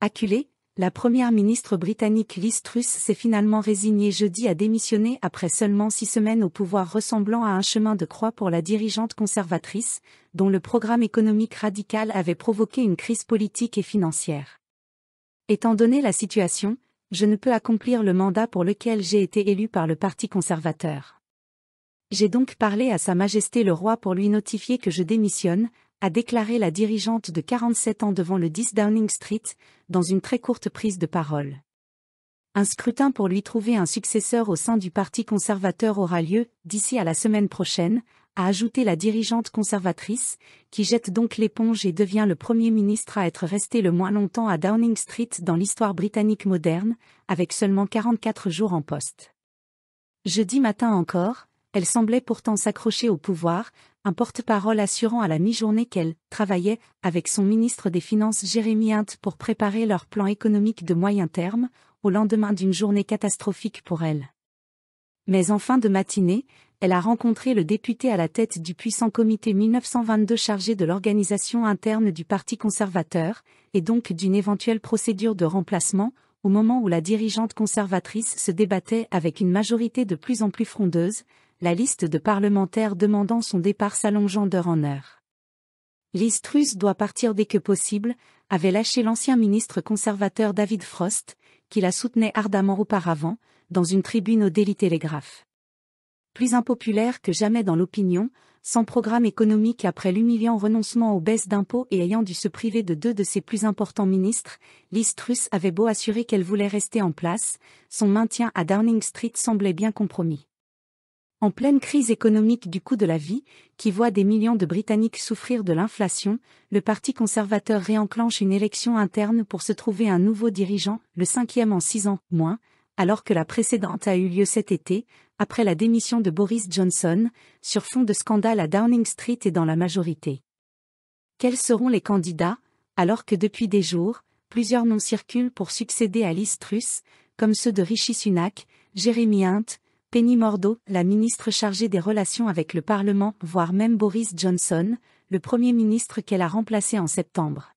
Acculée, la première ministre britannique Liz Truss s'est finalement résignée jeudi à démissionner après seulement six semaines au pouvoir ressemblant à un chemin de croix pour la dirigeante conservatrice, dont le programme économique radical avait provoqué une crise politique et financière. Étant donné la situation, je ne peux accomplir le mandat pour lequel j'ai été élu par le Parti conservateur. J'ai donc parlé à Sa Majesté le Roi pour lui notifier que je démissionne, a déclaré la dirigeante de 47 ans devant le 10 Downing Street, dans une très courte prise de parole. Un scrutin pour lui trouver un successeur au sein du Parti conservateur aura lieu, d'ici à la semaine prochaine, a ajouté la dirigeante conservatrice, qui jette donc l'éponge et devient le Premier ministre à être resté le moins longtemps à Downing Street dans l'histoire britannique moderne, avec seulement 44 jours en poste. Jeudi matin encore, elle semblait pourtant s'accrocher au pouvoir, un porte-parole assurant à la mi-journée qu'elle travaillait avec son ministre des Finances Jérémy Hint pour préparer leur plan économique de moyen terme, au lendemain d'une journée catastrophique pour elle. Mais en fin de matinée, elle a rencontré le député à la tête du puissant comité 1922 chargé de l'organisation interne du Parti conservateur, et donc d'une éventuelle procédure de remplacement, au moment où la dirigeante conservatrice se débattait avec une majorité de plus en plus frondeuse, la liste de parlementaires demandant son départ s'allongeant d'heure en heure. L'Istrus doit partir dès que possible, avait lâché l'ancien ministre conservateur David Frost, qui la soutenait ardemment auparavant, dans une tribune au Daily Telegraph. Plus impopulaire que jamais dans l'opinion, sans programme économique après l'humiliant renoncement aux baisses d'impôts et ayant dû se priver de deux de ses plus importants ministres, l'Istrus avait beau assurer qu'elle voulait rester en place, son maintien à Downing Street semblait bien compromis. En pleine crise économique du coût de la vie, qui voit des millions de Britanniques souffrir de l'inflation, le Parti conservateur réenclenche une élection interne pour se trouver un nouveau dirigeant, le cinquième en six ans, moins, alors que la précédente a eu lieu cet été, après la démission de Boris Johnson, sur fond de scandale à Downing Street et dans la majorité. Quels seront les candidats, alors que depuis des jours, plusieurs noms circulent pour succéder à Liz comme ceux de Rishi Sunak, Jeremy Hunt, Penny Mordeau, la ministre chargée des relations avec le Parlement, voire même Boris Johnson, le Premier ministre qu'elle a remplacé en septembre.